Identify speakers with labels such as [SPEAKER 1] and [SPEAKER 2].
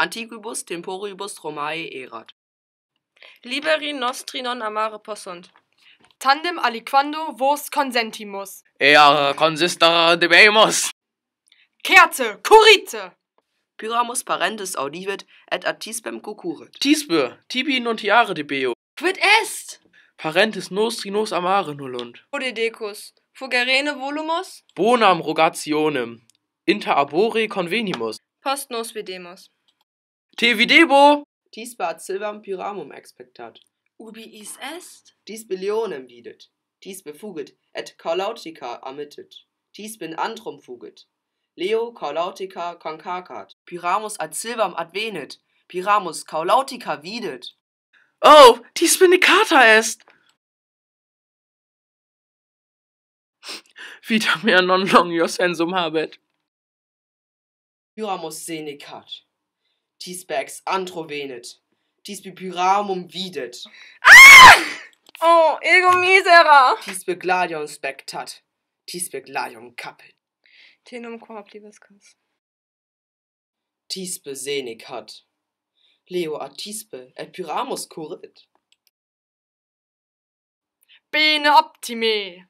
[SPEAKER 1] Antiquibus temporibus Romae erat. Liberi nostri non amare possunt. Tandem
[SPEAKER 2] aliquando vos consentimus. Ea consistere debemus. Kerze, curite. Pyramus parentes audivit et ad cucurit. Tisbe, tibi tibi nuntiare debeo. Quid est? Parentes nostri nos amare nullunt. Ode Odedecus, fugerene volumus? Bonam rogationem, inter abore convenimus. Post nos videmus. Tevi debo! Tispa ad silbam pyramum expectat. Ubi is est? Tis billionem videt. Tis befugit, et collautica amittit. Tis bin antrum fuget. Leo collautica concacat. Pyramus ad silbam advenit. Pyramus collautica
[SPEAKER 1] videt. Oh, tis benicata est! Vita mea non longios sensum habet.
[SPEAKER 2] Pyramus senecat. T-Specs antrovenet. Tispe pyramum videt. Ah!
[SPEAKER 1] Oh, ego misera!
[SPEAKER 2] Tispe gladion spectat. Tispe gladion capit. Tenum quab libescas. Tispe hat. Leo ad
[SPEAKER 1] et pyramus Kurit. Bene optime!